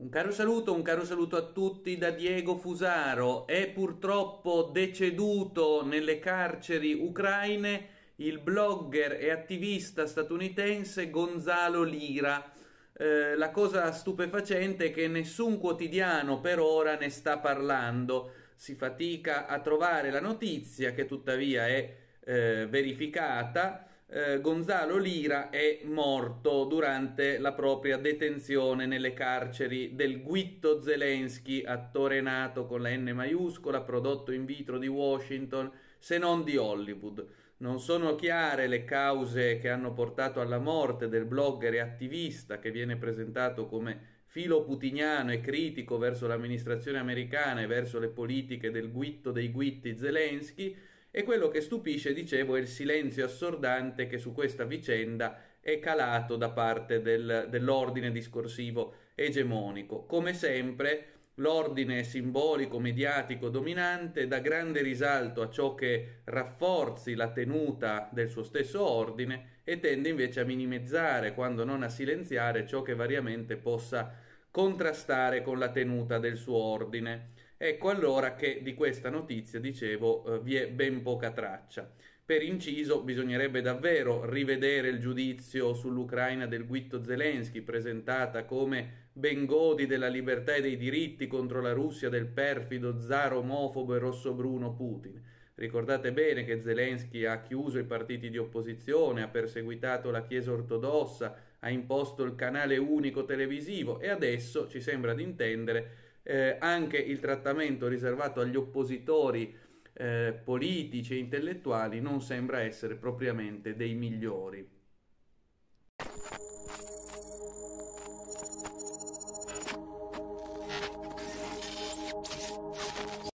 Un caro saluto, un caro saluto a tutti da Diego Fusaro. È purtroppo deceduto nelle carceri ucraine il blogger e attivista statunitense Gonzalo Lira. Eh, la cosa stupefacente è che nessun quotidiano per ora ne sta parlando. Si fatica a trovare la notizia che tuttavia è eh, verificata eh, Gonzalo Lira è morto durante la propria detenzione nelle carceri del Guitto Zelensky, attore nato con la N maiuscola, prodotto in vitro di Washington, se non di Hollywood. Non sono chiare le cause che hanno portato alla morte del blogger e attivista che viene presentato come filo putiniano e critico verso l'amministrazione americana e verso le politiche del guitto dei guitti Zelensky, e quello che stupisce, dicevo, è il silenzio assordante che su questa vicenda è calato da parte del, dell'ordine discorsivo egemonico. Come sempre, l'ordine simbolico mediatico dominante dà grande risalto a ciò che rafforzi la tenuta del suo stesso ordine e tende invece a minimizzare, quando non a silenziare, ciò che variamente possa contrastare con la tenuta del suo ordine. Ecco allora che di questa notizia, dicevo, eh, vi è ben poca traccia. Per inciso, bisognerebbe davvero rivedere il giudizio sull'Ucraina del Guitto Zelensky, presentata come ben godi della libertà e dei diritti contro la Russia del perfido zar omofobo e rossobruno Putin. Ricordate bene che Zelensky ha chiuso i partiti di opposizione, ha perseguitato la Chiesa ortodossa, ha imposto il canale unico televisivo e adesso ci sembra di intendere eh, anche il trattamento riservato agli oppositori eh, politici e intellettuali non sembra essere propriamente dei migliori.